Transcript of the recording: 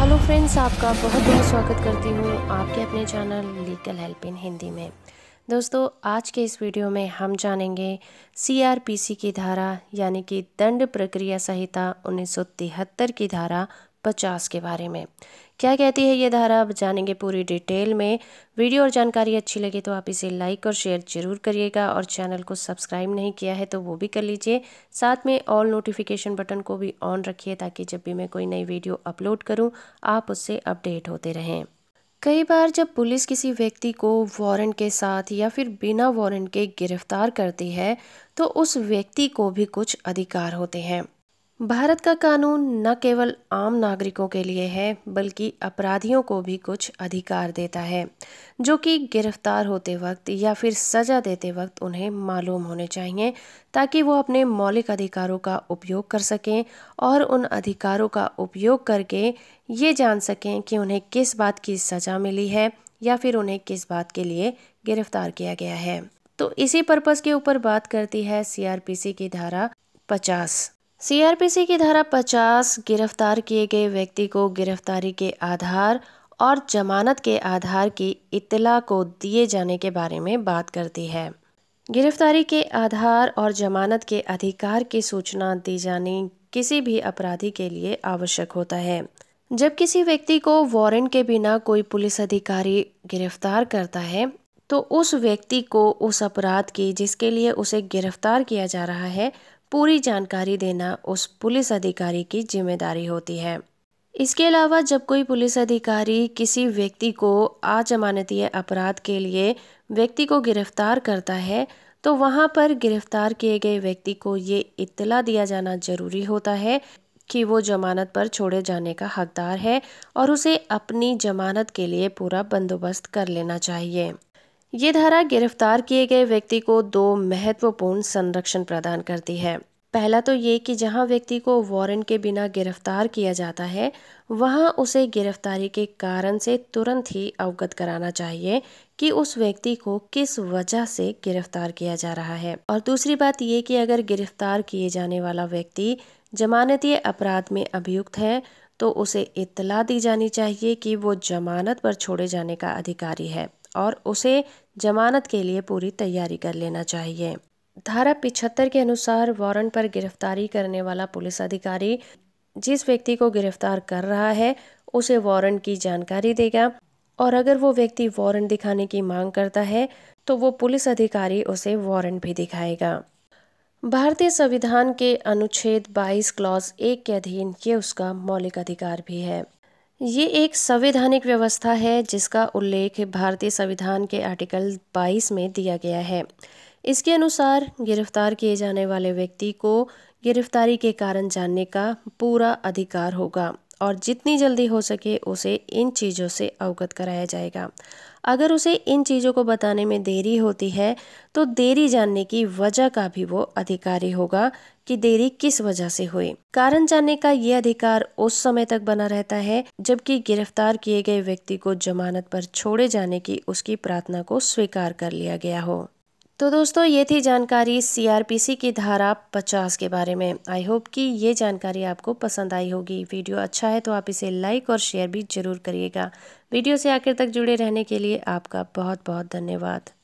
hello friends आपका बहुत बहुत स्वागत करती हूँ आपके अपने channel legal help in Hindi में दोस्तों आज के इस वीडियो में हम जानेंगे सीआरपीसी की धारा यानी कि दंड प्रक्रिया संहिता उन्नीस की धारा पचास के बारे में क्या कहती है ये धारा अब जानेंगे पूरी डिटेल में वीडियो और जानकारी अच्छी लगे तो आप इसे लाइक और शेयर जरूर करिएगा और चैनल को सब्सक्राइब नहीं किया है तो वो भी कर लीजिए साथ में ऑल नोटिफिकेशन बटन को भी ऑन रखिए ताकि जब भी मैं कोई नई वीडियो अपलोड करूँ आप उससे अपडेट होते रहें कई बार जब पुलिस किसी व्यक्ति को वारंट के साथ या फिर बिना वारंट के गिरफ्तार करती है तो उस व्यक्ति को भी कुछ अधिकार होते हैं भारत का कानून न केवल आम नागरिकों के लिए है बल्कि अपराधियों को भी कुछ अधिकार देता है जो कि गिरफ्तार होते वक्त या फिर सजा देते वक्त उन्हें मालूम होने चाहिए ताकि वो अपने मौलिक अधिकारों का उपयोग कर सकें और उन अधिकारों का उपयोग करके ये जान सकें कि उन्हें किस बात की सज़ा मिली है या फिर उन्हें किस बात के लिए गिरफ्तार किया गया है तो इसी पर्पज़ के ऊपर बात करती है सीआरपीसी की धारा पचास सीआरपीसी की धारा 50 गिरफ्तार किए गए व्यक्ति को गिरफ्तारी के आधार और जमानत के आधार की इतला को दिए जाने के बारे में बात करती है गिरफ्तारी के आधार और जमानत के अधिकार की सूचना दी जानी किसी भी अपराधी के लिए आवश्यक होता है जब किसी व्यक्ति को वारंट के बिना कोई पुलिस अधिकारी गिरफ्तार करता है तो उस व्यक्ति को उस अपराध की जिसके लिए उसे गिरफ्तार किया जा रहा है पूरी जानकारी देना उस पुलिस अधिकारी की जिम्मेदारी होती है इसके अलावा जब कोई पुलिस अधिकारी किसी व्यक्ति को अजमानतीय अपराध के लिए व्यक्ति को गिरफ्तार करता है तो वहाँ पर गिरफ्तार किए गए व्यक्ति को ये इतला दिया जाना जरूरी होता है कि वो जमानत पर छोड़े जाने का हकदार है और उसे अपनी जमानत के लिए पूरा बंदोबस्त कर लेना चाहिए ये धारा गिरफ्तार किए गए व्यक्ति को दो महत्वपूर्ण संरक्षण प्रदान करती है पहला तो ये कि जहां व्यक्ति को वारंट के बिना गिरफ्तार किया जाता है वहां उसे गिरफ्तारी के कारण से तुरंत ही अवगत कराना चाहिए कि उस व्यक्ति को किस वजह से गिरफ्तार किया जा रहा है और दूसरी बात ये कि अगर गिरफ्तार किए जाने वाला व्यक्ति जमानती अपराध में अभियुक्त है तो उसे इतला दी जानी चाहिए कि वो जमानत पर छोड़े जाने का अधिकारी है और उसे जमानत के लिए पूरी तैयारी कर लेना चाहिए धारा पिछहत्तर के अनुसार वारंट पर गिरफ्तारी करने वाला पुलिस अधिकारी जिस व्यक्ति को गिरफ्तार कर रहा है उसे वारंट की जानकारी देगा और अगर वो व्यक्ति वारंट दिखाने की मांग करता है तो वो पुलिस अधिकारी उसे वारंट भी दिखाएगा भारतीय संविधान के अनुच्छेद 22 क्लॉज एक के अधीन ये उसका मौलिक अधिकार भी है ये एक संवैधानिक व्यवस्था है जिसका उल्लेख भारतीय संविधान के आर्टिकल 22 में दिया गया है इसके अनुसार गिरफ्तार किए जाने वाले व्यक्ति को गिरफ्तारी के कारण जानने का पूरा अधिकार होगा और जितनी जल्दी हो सके उसे इन चीज़ों से अवगत कराया जाएगा अगर उसे इन चीज़ों को बताने में देरी होती है तो देरी जानने की वजह का भी वो अधिकारी होगा कि देरी किस वजह से हुई कारण जानने का ये अधिकार उस समय तक बना रहता है जबकि गिरफ्तार किए गए व्यक्ति को जमानत पर छोड़े जाने की उसकी प्रार्थना को स्वीकार कर लिया गया हो तो दोस्तों ये थी जानकारी सीआरपीसी की धारा पचास के बारे में आई होप कि ये जानकारी आपको पसंद आई होगी वीडियो अच्छा है तो आप इसे लाइक और शेयर भी ज़रूर करिएगा वीडियो से आखिर तक जुड़े रहने के लिए आपका बहुत बहुत धन्यवाद